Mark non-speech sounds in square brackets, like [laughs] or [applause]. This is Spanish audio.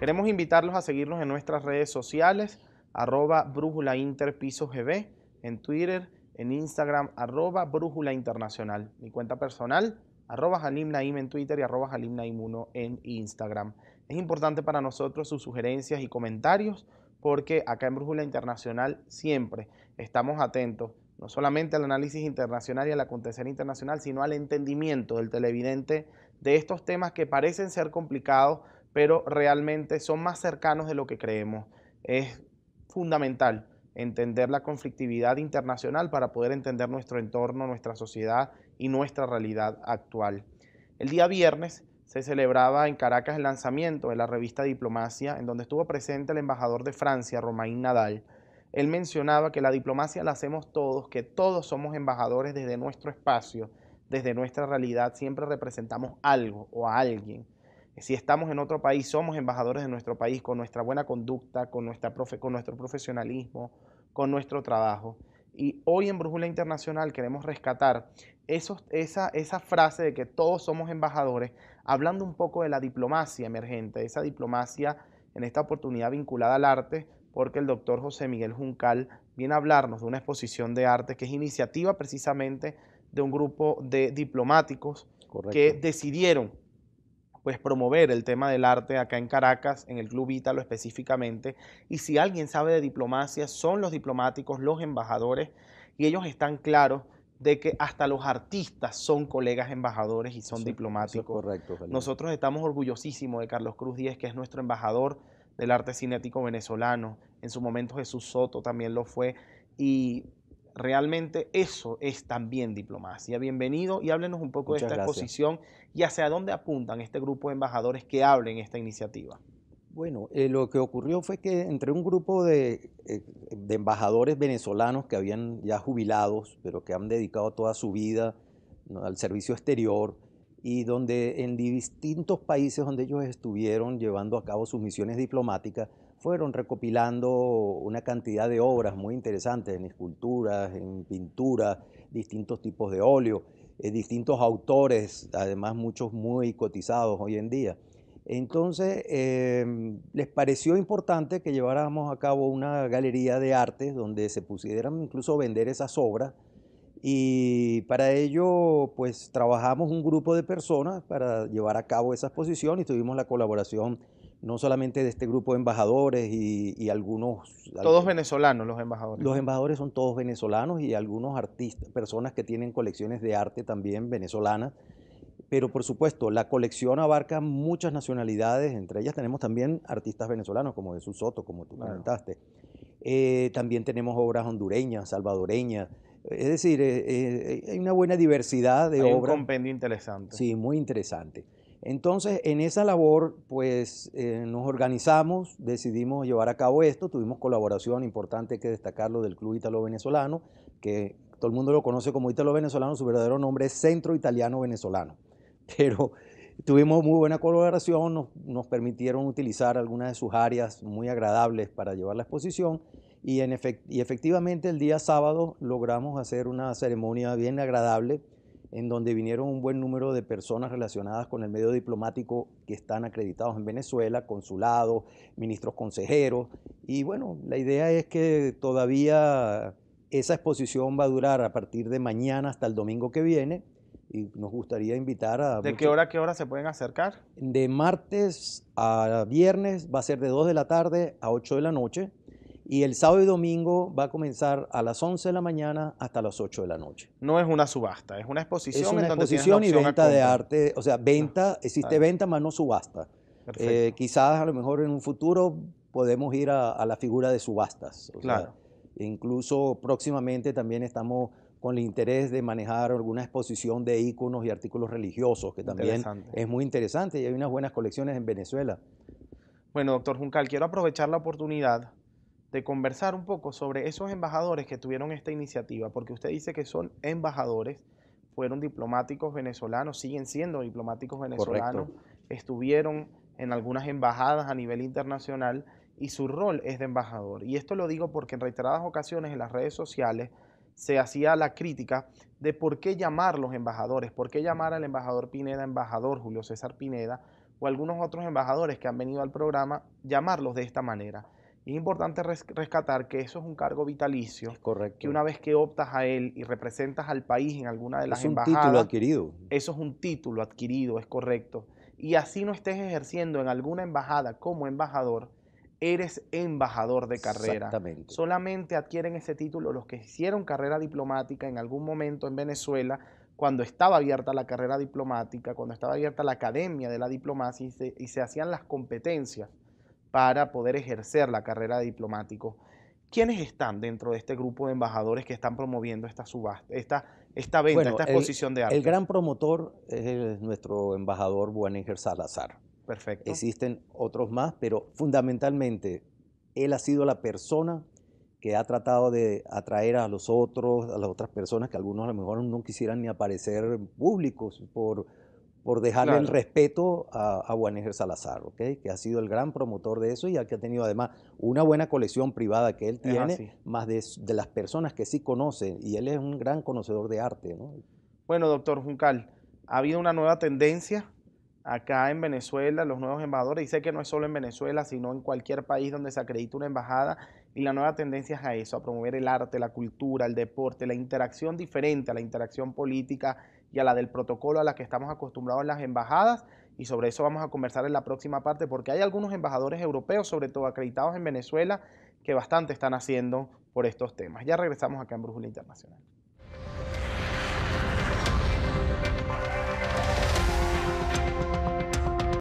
Queremos invitarlos a seguirnos en nuestras redes sociales, arroba brújula interpiso gb, en Twitter, en Instagram, arroba brújula internacional. Mi cuenta personal, arroba en Twitter y arroba jalimnaim 1 en Instagram. Es importante para nosotros sus sugerencias y comentarios porque acá en Brújula Internacional siempre estamos atentos no solamente al análisis internacional y al acontecer internacional, sino al entendimiento del televidente de estos temas que parecen ser complicados, pero realmente son más cercanos de lo que creemos. Es fundamental entender la conflictividad internacional para poder entender nuestro entorno, nuestra sociedad y nuestra realidad actual. El día viernes se celebraba en Caracas el lanzamiento de la revista Diplomacia, en donde estuvo presente el embajador de Francia, Romain Nadal. Él mencionaba que la diplomacia la hacemos todos, que todos somos embajadores desde nuestro espacio, desde nuestra realidad, siempre representamos algo o a alguien. Si estamos en otro país, somos embajadores de nuestro país con nuestra buena conducta, con, nuestra con nuestro profesionalismo, con nuestro trabajo. Y hoy en Brújula Internacional queremos rescatar esa, frase de que todos somos embajadores, hablando un poco de la diplomacia emergente, esa diplomacia en esta oportunidad vinculada al arte, porque el doctor José Miguel Juncal viene a hablarnos de una exposición de arte que es iniciativa precisamente de un grupo de diplomáticos que decidieron pues promover el tema del arte acá en Caracas, en el Club Ítalo específicamente. Y si alguien sabe de diplomacia, son los diplomáticos, los embajadores, y ellos están claros de que hasta los artistas son colegas embajadores y son diplomáticos. correcto. Nosotros estamos orgullosísimos de Carlos Cruz Díez, que es nuestro embajador del arte cinético venezolano. En su momento Jesús Soto también lo fue. Y realmente eso es también diplomacia. Bienvenido y háblenos un poco de esta exposición y hacia dónde apuntan este grupo de embajadores que hablen esta iniciativa. Bueno, eh, lo que ocurrió fue que entre un grupo eh, de, embajadores venezolanos que habían ya jubilados, pero que han dedicado toda su vida al servicio exterior, y donde en distintos países donde ellos estuvieron llevando a cabo sus misiones diplomáticas, fueron recopilando una cantidad de obras muy interesantes en esculturas, en pinturas, distintos tipos de óleo, eh, distintos autores, además muchos muy cotizados hoy en día. Entonces, em, les pareció importante que lleváramos a cabo una galería de artes donde se pusieran incluso vender esas obras y para ello, pues trabajamos un grupo de personas para llevar a cabo esa exposición y tuvimos la colaboración no solamente de este grupo de embajadores y, algunos... Todos venezolanos los embajadores. Los embajadores son todos venezolanos y algunos artistas, personas que tienen colecciones de arte también venezolanas. Pero por supuesto, la colección abarca muchas nacionalidades, entre ellas tenemos también artistas venezolanos como Jesús Soto, como tú comentaste. Eh, también tenemos obras hondureñas, salvadoreñas. Es decir, eh, eh, hay una buena diversidad de obras. Un compendio interesante. Sí, muy interesante. Entonces, en esa labor, pues eh, nos organizamos, decidimos llevar a cabo esto, tuvimos colaboración importante que destacarlo del Club Italo Venezolano, que todo el mundo lo conoce como Italo Venezolano, su verdadero nombre es Centro Italiano Venezolano. [laughs] Pero tuvimos muy buena colaboración, nos permitieron utilizar algunas de sus áreas muy agradables para llevar la exposición y, en efectivamente el día sábado logramos hacer una ceremonia bien agradable en donde vinieron un buen número de personas relacionadas con el medio diplomático que están acreditados en Venezuela, consulados, ministros consejeros. Y bueno, la idea es que todavía esa exposición va a durar a partir de mañana hasta el domingo que viene. Y nos gustaría invitar a... ¿De qué hora a qué hora se pueden acercar? De martes a viernes va a ser de 2 de la tarde a 8 de la noche y el sábado y domingo va a comenzar a las 11 de la mañana hasta las 8 de la noche. No es una subasta, es una exposición. Es una exposición y venta de arte, o sea, venta, ah, existe venta, más no subasta. Eh, quizás a lo mejor en un futuro podemos ir a, la figura de subastas. incluso próximamente también estamos con el interés de manejar alguna exposición de íconos y artículos religiosos, que también es muy interesante y hay unas buenas colecciones en Venezuela. Bueno, doctor Juncal, quiero aprovechar la oportunidad de conversar un poco sobre esos embajadores que tuvieron esta iniciativa, porque usted dice que son embajadores, fueron diplomáticos venezolanos, siguen siendo diplomáticos venezolanos, estuvieron en algunas embajadas a nivel internacional y su rol es de embajador. Y esto lo digo porque en reiteradas ocasiones en las redes sociales se hacía la crítica de por qué llamar los embajadores, por qué llamar al embajador Pineda embajador Julio César Pineda o algunos otros embajadores que han venido al programa, llamarlos de esta manera. Es importante rescatar que eso es un cargo vitalicio. Es correcto. Que una vez que optas a él y representas al país en alguna de las embajadas. adquirido. Eso es un título adquirido, es correcto. Y así no estés ejerciendo en alguna embajada como embajador, eres embajador de carrera. Exactamente. Solamente adquieren ese título los que hicieron carrera diplomática en algún momento en Venezuela, cuando estaba abierta la carrera diplomática, cuando estaba abierta la academia de la diplomacia y se, y se hacían las competencias para poder ejercer la carrera de diplomático. ¿Quiénes están dentro de este grupo de embajadores que están promoviendo esta subasta, esta, venta, esta exposición de arte? El gran promotor es nuestro embajador Bueninger Salazar. Perfecto. Existen otros más, pero fundamentalmente él ha sido la persona que ha tratado de atraer a los otros, a las otras personas que algunos a lo mejor no quisieran ni aparecer públicos por, por dejarle el respeto a, a Guaneger Salazar, que ha sido el gran promotor de eso y que ha tenido además una buena colección privada que él tiene, más de, las personas que sí conoce, y él es un gran conocedor de arte. ¿no? Bueno, doctor Juncal, ha habido una nueva tendencia acá en Venezuela, los nuevos embajadores, y sé que no es solo en Venezuela, sino en cualquier país donde se acredita una embajada, y la nueva tendencia es a eso, a promover el arte, la cultura, el deporte, la interacción diferente a la interacción política y a la del protocolo a la que estamos acostumbrados en las embajadas y sobre eso vamos a conversar en la próxima parte porque hay algunos embajadores europeos, sobre todo acreditados en Venezuela, que bastante están haciendo por estos temas. Ya regresamos acá en Brújula Internacional.